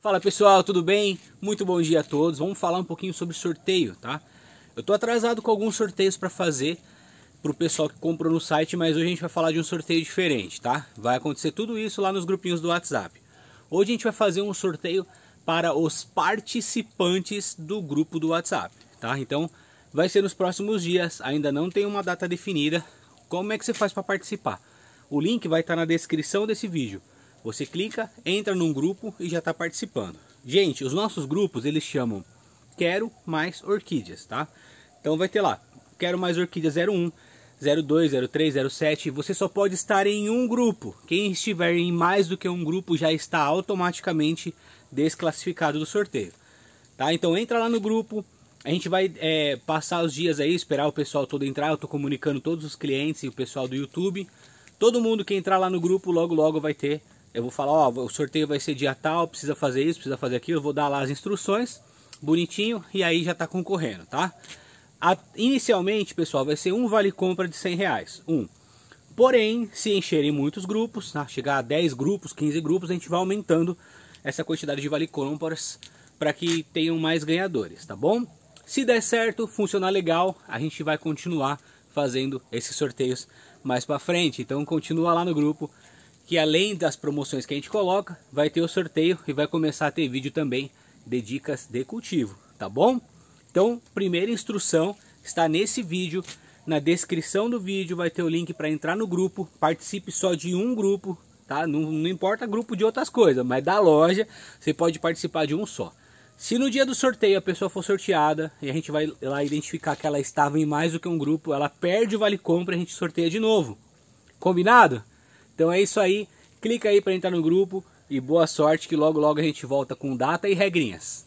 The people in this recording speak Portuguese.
Fala pessoal, tudo bem? Muito bom dia a todos. Vamos falar um pouquinho sobre sorteio, tá? Eu tô atrasado com alguns sorteios para fazer pro pessoal que comprou no site, mas hoje a gente vai falar de um sorteio diferente, tá? Vai acontecer tudo isso lá nos grupinhos do WhatsApp. Hoje a gente vai fazer um sorteio para os participantes do grupo do WhatsApp, tá? Então, vai ser nos próximos dias, ainda não tem uma data definida. Como é que você faz para participar? O link vai estar tá na descrição desse vídeo. Você clica, entra num grupo e já está participando. Gente, os nossos grupos eles chamam Quero Mais Orquídeas, tá? Então vai ter lá, Quero Mais Orquídeas 01, 02, 03, 07. Você só pode estar em um grupo. Quem estiver em mais do que um grupo já está automaticamente desclassificado do sorteio. Tá? Então entra lá no grupo, a gente vai é, passar os dias aí, esperar o pessoal todo entrar. Eu estou comunicando todos os clientes e o pessoal do YouTube. Todo mundo que entrar lá no grupo, logo logo vai ter eu vou falar, ó, o sorteio vai ser dia tal, precisa fazer isso, precisa fazer aquilo, vou dar lá as instruções, bonitinho, e aí já está concorrendo, tá? A, inicialmente, pessoal, vai ser um vale compra de 100 reais, um. Porém, se encherem muitos grupos, tá? chegar a 10 grupos, 15 grupos, a gente vai aumentando essa quantidade de vale compras para que tenham mais ganhadores, tá bom? Se der certo, funcionar legal, a gente vai continuar fazendo esses sorteios mais para frente. Então continua lá no grupo, que além das promoções que a gente coloca, vai ter o sorteio e vai começar a ter vídeo também de dicas de cultivo, tá bom? Então, primeira instrução está nesse vídeo. Na descrição do vídeo vai ter o link para entrar no grupo. Participe só de um grupo, tá? Não, não importa grupo de outras coisas, mas da loja você pode participar de um só. Se no dia do sorteio a pessoa for sorteada e a gente vai lá identificar que ela estava em mais do que um grupo, ela perde o vale compra e a gente sorteia de novo. Combinado? Então é isso aí. Clica aí para entrar no grupo e boa sorte que logo logo a gente volta com data e regrinhas.